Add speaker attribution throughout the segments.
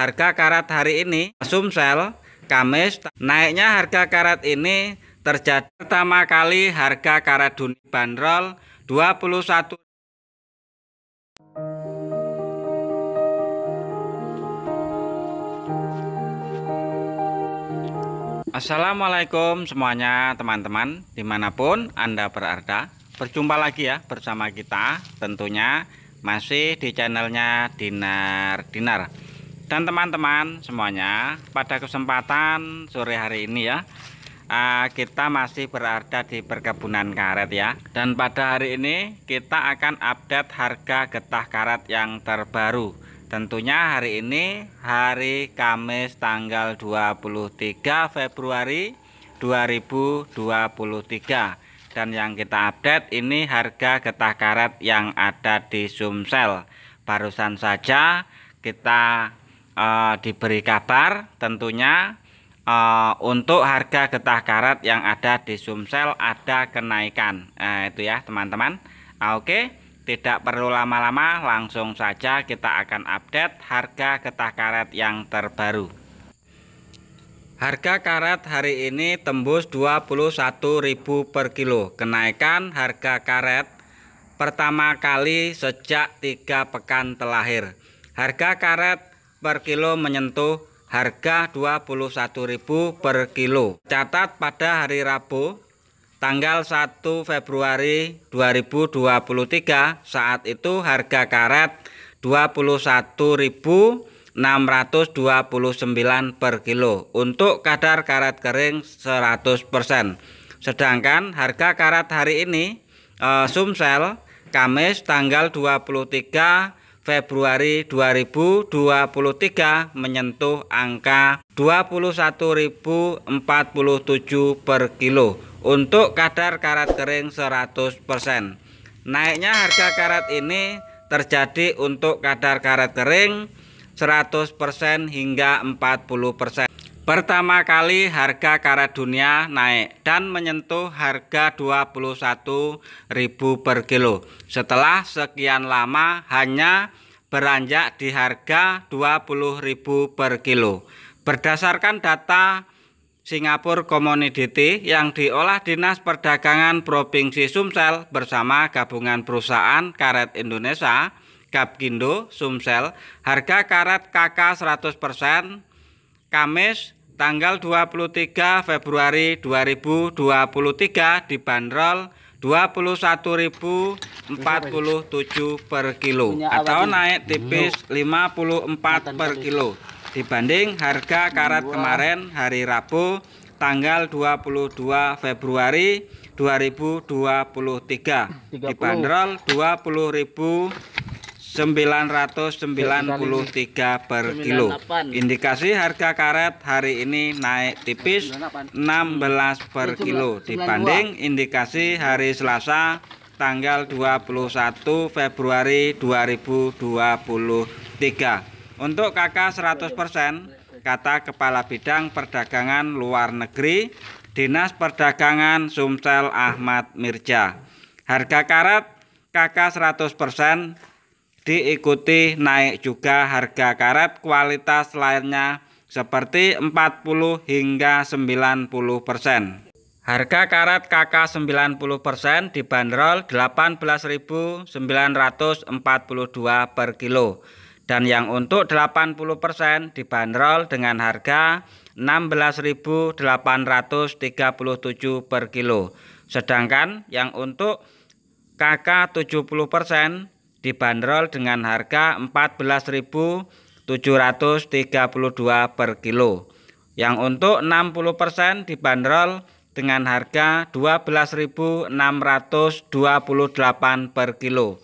Speaker 1: harga karat hari ini Sumsel Kamis naiknya harga karat ini terjadi pertama kali harga karat dunia bandrol 21 Assalamualaikum semuanya teman-teman dimanapun Anda berada Berjumpa lagi ya bersama kita tentunya masih di channelnya Dinar Dinar dan teman-teman semuanya pada kesempatan sore hari ini ya ah, kita masih berada di perkebunan karet ya dan pada hari ini kita akan update harga getah karet yang terbaru tentunya hari ini hari Kamis tanggal 23 Februari 2023 dan yang kita update ini harga getah karet yang ada di Sumsel barusan saja kita uh, diberi kabar tentunya uh, untuk harga getah karet yang ada di Sumsel ada kenaikan uh, itu ya teman-teman uh, oke okay. tidak perlu lama-lama langsung saja kita akan update harga getah karet yang terbaru Harga karet hari ini tembus 21.000 per kilo. Kenaikan harga karet pertama kali sejak tiga pekan terakhir Harga karet per kilo menyentuh harga 21.000 per kilo. Catat pada hari Rabu tanggal 1 Februari 2023 saat itu harga karet Rp21.000 629 per kilo untuk kadar karet kering 100%. Sedangkan harga karet hari ini e, Sumsel Kamis tanggal 23 Februari 2023 menyentuh angka 21.047 per kilo untuk kadar karat kering 100%. Naiknya harga karat ini terjadi untuk kadar karat kering 100% hingga 40%. Pertama kali harga karet dunia naik dan menyentuh harga 21.000 per kilo. Setelah sekian lama hanya beranjak di harga 20.000 per kilo. Berdasarkan data Singapore Commodity yang diolah Dinas Perdagangan Provinsi Sumsel bersama gabungan perusahaan karet Indonesia Gapkindo Sumsel, harga karet KK 100% Kamis tanggal 23 Februari 2023 dibanderol 21.047 per kilo atau naik tipis 54 per kilo dibanding harga karat kemarin hari Rabu tanggal 22 Februari 2023 dibanderol 20.000 993 per kilo. Indikasi harga karet hari ini naik tipis 16 per kilo dibanding indikasi hari Selasa tanggal 21 Februari 2023. Untuk KK 100% kata Kepala Bidang Perdagangan Luar Negeri Dinas Perdagangan Sumsel Ahmad Mirja. Harga karet KK 100% diikuti naik juga harga karet kualitas lainnya seperti 40 hingga 90 persen. Harga karet KK 90 persen dibanderol 18.942 per kilo dan yang untuk 80 persen dibanderol dengan harga 16.837 per kilo. Sedangkan yang untuk KK 70 persen dibanderol dengan harga rp 14.732 per kilo. Yang untuk 60% dibanderol dengan harga rp 12.628 per kilo.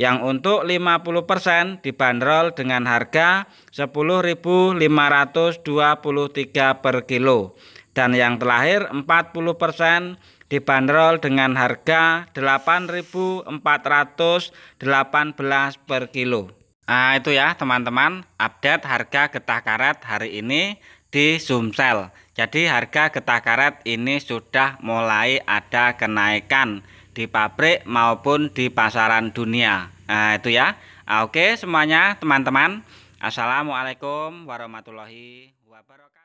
Speaker 1: Yang untuk 50% dibanderol dengan harga rp 10.523 per kilo. Dan yang terakhir 40% dibanderol dengan harga 8.418 per kilo. Nah, itu ya teman-teman, update harga getah karet hari ini di Sumsel. Jadi harga getah karet ini sudah mulai ada kenaikan di pabrik maupun di pasaran dunia. Nah, itu ya. Ah, oke semuanya teman-teman. Assalamualaikum warahmatullahi wabarakatuh.